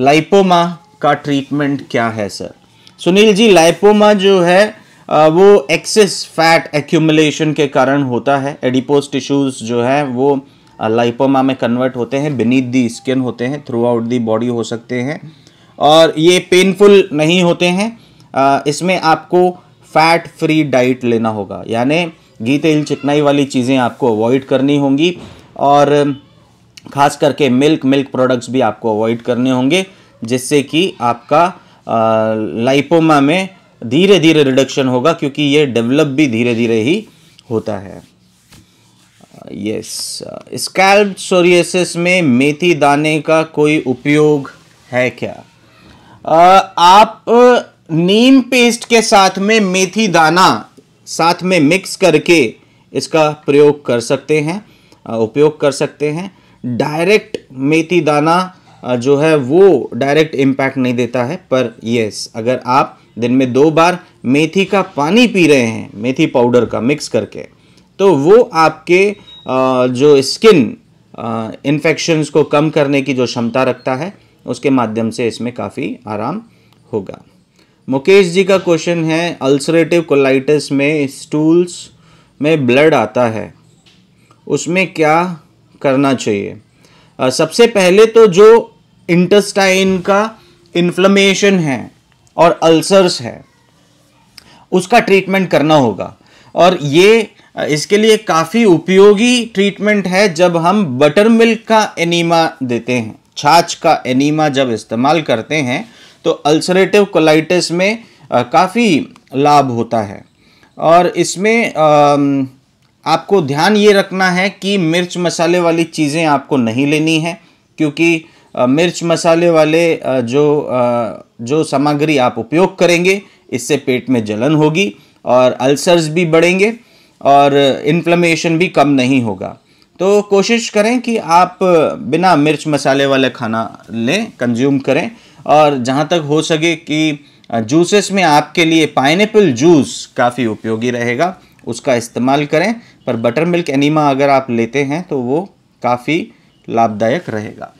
lipoma का treatment क्या है सर सुनील जी लाइपोमा जो है वो एक्सेस फैट एक्यूमुलेशन के कारण होता है एडिपोस टिश्यूज़ जो है वो लाइपोमा में कन्वर्ट होते हैं बिनीथ दी स्किन होते हैं थ्रू आउट दी बॉडी हो सकते हैं और ये पेनफुल नहीं होते हैं इसमें आपको फैट फ्री डाइट लेना होगा यानी घी तेल चिकनाई वाली चीज़ें आपको अवॉइड करनी होंगी और खास करके मिल्क मिल्क प्रोडक्ट्स भी आपको अवॉइड करने होंगे जिससे कि आपका लाइपोमा में धीरे धीरे रिडक्शन होगा क्योंकि ये डेवलप भी धीरे धीरे ही होता है यस स्कैल्प सोरियसिस में मेथी दाने का कोई उपयोग है क्या आप नीम पेस्ट के साथ में मेथी दाना साथ में मिक्स करके इसका प्रयोग कर सकते हैं उपयोग कर सकते हैं डायरेक्ट मेथी दाना जो है वो डायरेक्ट इम्पैक्ट नहीं देता है पर यस अगर आप दिन में दो बार मेथी का पानी पी रहे हैं मेथी पाउडर का मिक्स करके तो वो आपके जो स्किन इन्फेक्शन्स को कम करने की जो क्षमता रखता है उसके माध्यम से इसमें काफ़ी आराम होगा मुकेश जी का क्वेश्चन है अल्सरेटिव कोलाइटिस में स्टूल्स में ब्लड आता है उसमें क्या करना चाहिए सबसे पहले तो जो इंटेस्टाइन का इन्फ्लमेशन है और अल्सर्स है उसका ट्रीटमेंट करना होगा और ये इसके लिए काफ़ी उपयोगी ट्रीटमेंट है जब हम बटर मिल्क का एनीमा देते हैं छाछ का एनीमा जब इस्तेमाल करते हैं तो अल्सरेटिव कोलाइटिस में काफ़ी लाभ होता है और इसमें आपको ध्यान ये रखना है कि मिर्च मसाले वाली चीज़ें आपको नहीं लेनी है क्योंकि मिर्च मसाले वाले जो जो सामग्री आप उपयोग करेंगे इससे पेट में जलन होगी और अल्सर्स भी बढ़ेंगे और इन्फ्लमेशन भी कम नहीं होगा तो कोशिश करें कि आप बिना मिर्च मसाले वाला खाना लें कंज्यूम करें और जहाँ तक हो सके कि जूसेस में आपके लिए पाइनएप्पल जूस काफ़ी उपयोगी रहेगा उसका इस्तेमाल करें पर बटर मिल्क एनीमा अगर आप लेते हैं तो वो काफ़ी लाभदायक रहेगा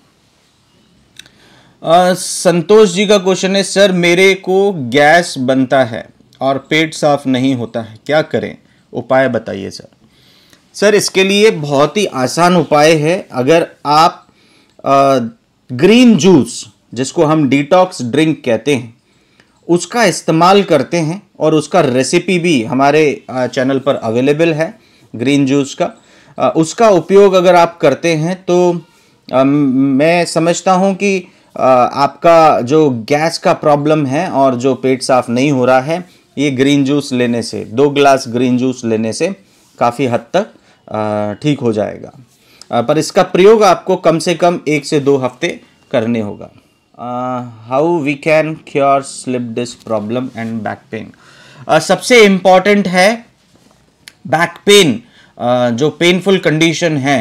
संतोष जी का क्वेश्चन है सर मेरे को गैस बनता है और पेट साफ नहीं होता है क्या करें उपाय बताइए सर सर इसके लिए बहुत ही आसान उपाय है अगर आप आ, ग्रीन जूस जिसको हम डिटॉक्स ड्रिंक कहते हैं उसका इस्तेमाल करते हैं और उसका रेसिपी भी हमारे चैनल पर अवेलेबल है ग्रीन जूस का उसका उपयोग अगर आप करते हैं तो मैं समझता हूँ कि आपका जो गैस का प्रॉब्लम है और जो पेट साफ नहीं हो रहा है ये ग्रीन जूस लेने से दो ग्लास ग्रीन जूस लेने से काफ़ी हद तक ठीक हो जाएगा पर इसका प्रयोग आपको कम से कम एक से दो हफ्ते करने होगा how we can cure slip disc problem and back pain सबसे इम्पॉर्टेंट है बैक पेन uh, जो पेनफुल कंडीशन है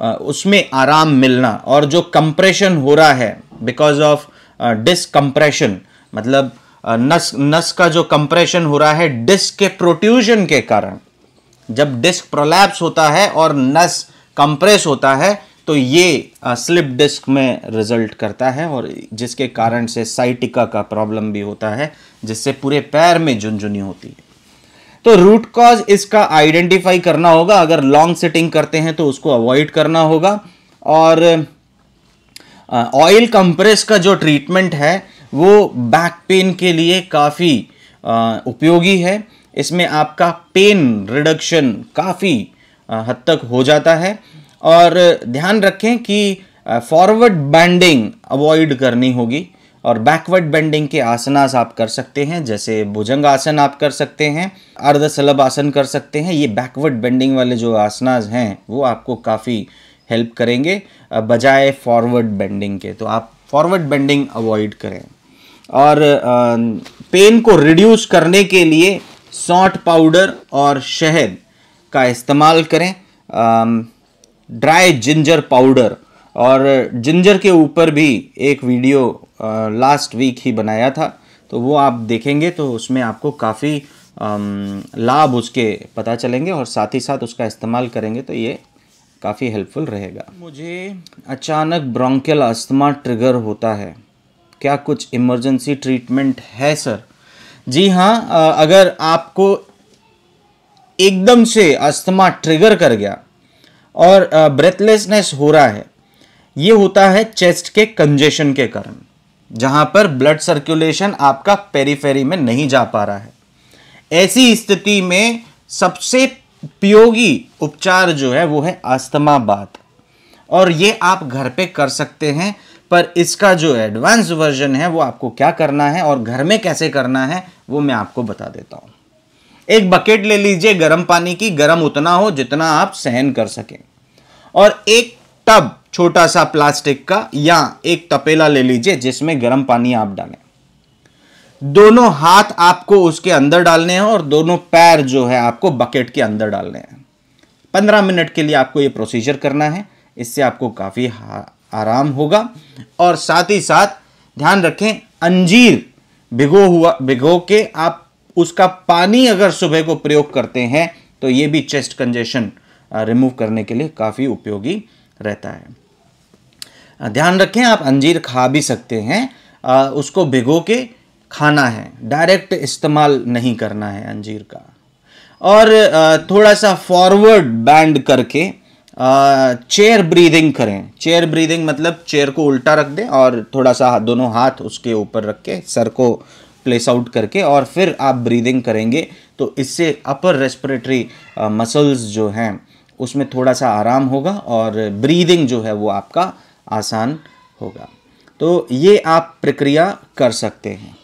uh, उसमें आराम मिलना और जो कंप्रेशन हो रहा है बिकॉज ऑफ डिसकम्प्रेशन मतलब uh, नस नस का जो कंप्रेशन हो रहा है डिस्क के प्रोट्यूजन के कारण जब डिस्क प्रोलैप्स होता है और नस कंप्रेस होता है तो ये स्लिप डिस्क में रिजल्ट करता है और जिसके कारण से साइटिका का प्रॉब्लम भी होता है जिससे पूरे पैर में झुनझुनी होती है तो रूट कॉज इसका आइडेंटिफाई करना होगा अगर लॉन्ग सिटिंग करते हैं तो उसको अवॉइड करना होगा और ऑयल कंप्रेस का जो ट्रीटमेंट है वो बैक पेन के लिए काफ़ी उपयोगी है इसमें आपका पेन रिडक्शन काफ़ी हद तक हो जाता है और ध्यान रखें कि फॉरवर्ड बैंडिंग अवॉइड करनी होगी और बैकवर्ड बेंडिंग के आसनास आप कर सकते हैं जैसे भुजंग आसन आप कर सकते हैं अर्धसलब आसन कर सकते हैं ये बैकवर्ड बेंडिंग वाले जो आसनास हैं वो आपको काफ़ी हेल्प करेंगे बजाय फॉरवर्ड बेंडिंग के तो आप फॉरवर्ड बेंडिंग अवॉइड करें और पेन को रिड्यूस करने के लिए सॉट पाउडर और शहद का इस्तेमाल करें ड्राई जिंजर पाउडर और जिंजर के ऊपर भी एक वीडियो लास्ट वीक ही बनाया था तो वो आप देखेंगे तो उसमें आपको काफ़ी लाभ उसके पता चलेंगे और साथ ही साथ उसका इस्तेमाल करेंगे तो ये काफ़ी हेल्पफुल रहेगा मुझे अचानक ब्रोंकियल अस्थमा ट्रिगर होता है क्या कुछ इमरजेंसी ट्रीटमेंट है सर जी हाँ अगर आपको एकदम से अस्थमा ट्रिगर कर गया और ब्रेथलेसनेस हो रहा है ये होता है चेस्ट के कंजेशन के कारण जहां पर ब्लड सर्कुलेशन आपका पेरीफेरी में नहीं जा पा रहा है ऐसी स्थिति में सबसे उपयोगी उपचार जो है वो है आस्थमा बात और ये आप घर पे कर सकते हैं पर इसका जो एडवांस वर्जन है वो आपको क्या करना है और घर में कैसे करना है वो मैं आपको बता देता हूँ एक बकेट ले लीजिए गर्म पानी की गर्म उतना हो जितना आप सहन कर सकें और एक टब छोटा सा प्लास्टिक का या एक तपेला ले लीजिए जिसमें गर्म पानी आप डालें दोनों हाथ आपको उसके अंदर डालने हैं और दोनों पैर जो है आपको बकेट के अंदर डालने हैं पंद्रह मिनट के लिए आपको ये प्रोसीजर करना है इससे आपको काफ़ी आराम होगा और साथ ही साथ ध्यान रखें अंजीर भिगो हुआ भिगो के आप उसका पानी अगर सुबह को प्रयोग करते हैं तो ये भी चेस्ट कंजेशन रिमूव करने के लिए काफ़ी उपयोगी रहता है ध्यान रखें आप अंजीर खा भी सकते हैं आ, उसको भिगो के खाना है डायरेक्ट इस्तेमाल नहीं करना है अंजीर का और आ, थोड़ा सा फॉरवर्ड बैंड करके चेयर ब्रीदिंग करें चेयर ब्रीदिंग मतलब चेयर को उल्टा रख दें और थोड़ा सा दोनों हाथ उसके ऊपर रख के सर को प्लेस आउट करके और फिर आप ब्रीदिंग करेंगे तो इससे अपर रेस्पिरेटरी मसल्स जो हैं उसमें थोड़ा सा आराम होगा और ब्रीदिंग जो है वो आपका आसान होगा तो ये आप प्रक्रिया कर सकते हैं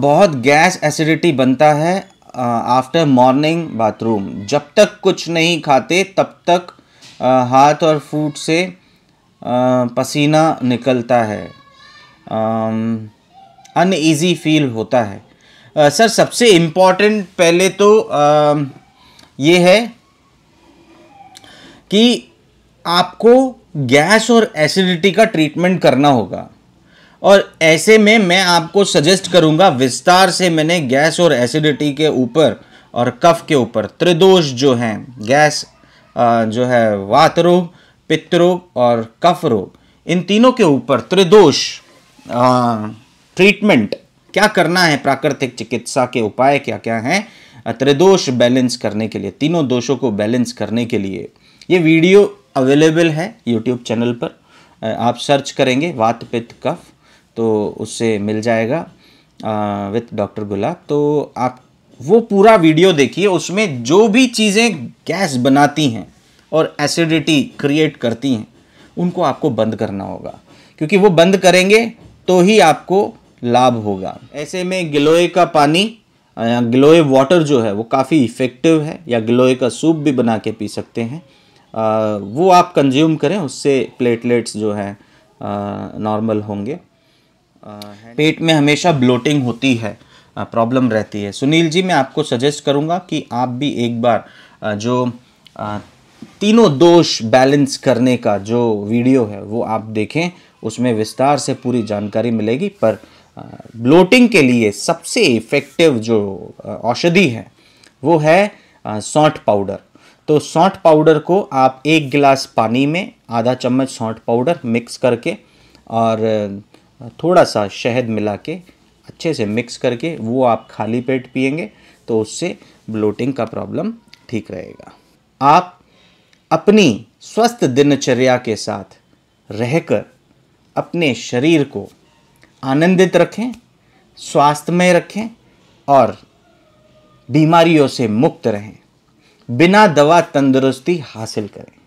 बहुत गैस एसिडिटी बनता है आफ्टर मॉर्निंग बाथरूम जब तक कुछ नहीं खाते तब तक हाथ और फूट से पसीना निकलता है अनईजी फील होता है सर सबसे इम्पॉर्टेंट पहले तो ये है कि आपको गैस और एसिडिटी का ट्रीटमेंट करना होगा और ऐसे में मैं आपको सजेस्ट करूंगा विस्तार से मैंने गैस और एसिडिटी के ऊपर और कफ के ऊपर त्रिदोष जो हैं गैस जो है वात रोग पित्तरोग और कफ रोग इन तीनों के ऊपर त्रिदोष ट्रीटमेंट क्या करना है प्राकृतिक चिकित्सा के उपाय क्या क्या हैं त्रिदोष बैलेंस करने के लिए तीनों दोषों को बैलेंस करने के लिए ये वीडियो अवेलेबल है यूट्यूब चैनल पर आप सर्च करेंगे वात पित्त कफ तो उससे मिल जाएगा विथ डॉक्टर गुलाब तो आप वो पूरा वीडियो देखिए उसमें जो भी चीज़ें गैस बनाती हैं और एसिडिटी क्रिएट करती हैं उनको आपको बंद करना होगा क्योंकि वो बंद करेंगे तो ही आपको लाभ होगा ऐसे में गिलोए का पानी या गिलोए वाटर जो है वो काफ़ी इफ़ेक्टिव है या गिलोए का सूप भी बना के पी सकते हैं वो आप कंज्यूम करें उससे प्लेटलेट्स जो है नॉर्मल होंगे पेट में हमेशा ब्लोटिंग होती है प्रॉब्लम रहती है सुनील जी मैं आपको सजेस्ट करूँगा कि आप भी एक बार जो तीनों दोष बैलेंस करने का जो वीडियो है वो आप देखें उसमें विस्तार से पूरी जानकारी मिलेगी पर ब्लोटिंग के लिए सबसे इफ़ेक्टिव जो औषधि है वो है सौंठ पाउडर तो सौंठ पाउडर को आप एक गिलास पानी में आधा चम्मच सौंठ पाउडर मिक्स करके और थोड़ा सा शहद मिला के अच्छे से मिक्स करके वो आप खाली पेट पियेंगे तो उससे ब्लोटिंग का प्रॉब्लम ठीक रहेगा आप अपनी स्वस्थ दिनचर्या के साथ रहकर अपने शरीर को आनंदित रखें स्वास्थ्य में रखें और बीमारियों से मुक्त रहें बिना दवा तंदुरुस्ती हासिल करें